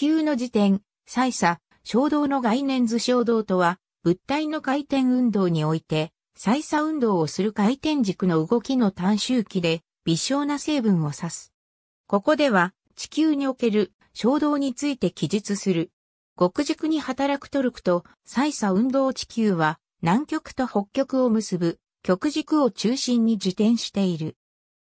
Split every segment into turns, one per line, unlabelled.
球の時点、再差、衝動の概念図衝動とは、物体の回転運動において、再差運動をする回転軸の動きの短周期で、微小な成分を指す。ここでは、地球における衝動について記述する。極軸に働くトルクと再差運動地球は、南極と北極を結ぶ、極軸を中心に自転している。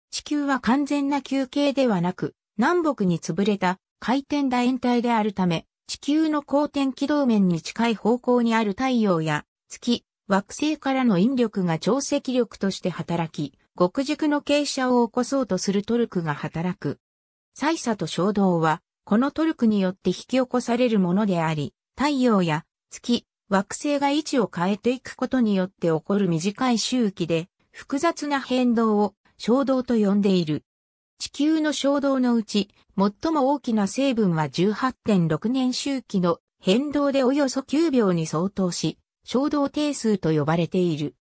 地球は完全な球形ではなく、南北に潰れた回転楕円体であるため、地球の公転軌道面に近い方向にある太陽や月、惑星からの引力が潮汐力として働き、極軸の傾斜を起こそうとするトルクが働く。再差と衝動は、このトルクによって引き起こされるものであり、太陽や月、惑星が位置を変えていくことによって起こる短い周期で、複雑な変動を衝動と呼んでいる。地球の衝動のうち、最も大きな成分は18.6年周期の変動でおよそ9秒に相当し、衝動定数と呼ばれている。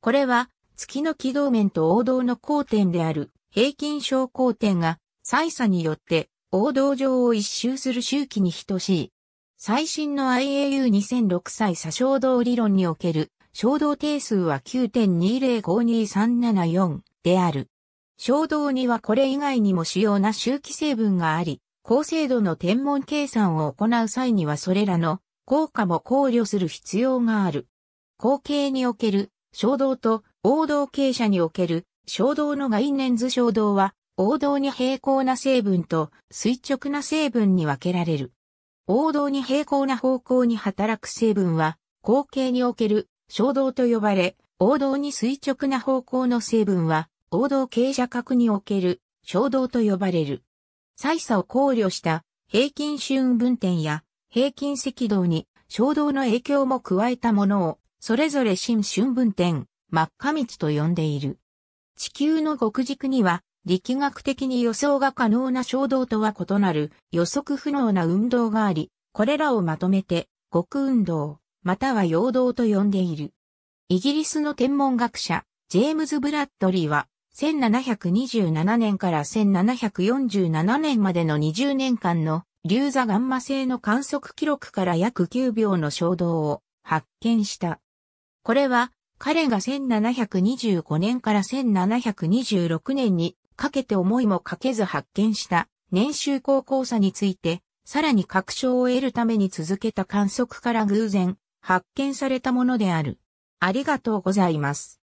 これは、月の軌道面と王道の交点である平均小交点が、歳差によって王道上を一周する周期に等しい。最新の IAU2006 歳差衝動理論における衝動定数は9.205237 4である。衝動にはこれ以外にも主要な周期成分があり、高精度の天文計算を行う際にはそれらの効果も考慮する必要がある。後継における衝動と王道傾斜における衝動の概念図衝動は王道に平行な成分と垂直な成分に分けられる。王道に平行な方向に働く成分は後継における衝動と呼ばれ、王道に垂直な方向の成分は王道傾斜角における衝動と呼ばれる。歳差を考慮した平均春分点や平均赤道に衝動の影響も加えたものを、それぞれ新春分点、真っ赤道と呼んでいる。地球の極軸には、力学的に予想が可能な衝動とは異なる予測不能な運動があり、これらをまとめて、極運動、または陽動と呼んでいる。イギリスの天文学者、ジェームズ・ブラッドリーは、1727年から1747年までの20年間の流座ガンマ星の観測記録から約9秒の衝動を発見した。これは彼が1725年から1726年にかけて思いもかけず発見した年収高校差についてさらに確証を得るために続けた観測から偶然発見されたものである。ありがとうございます。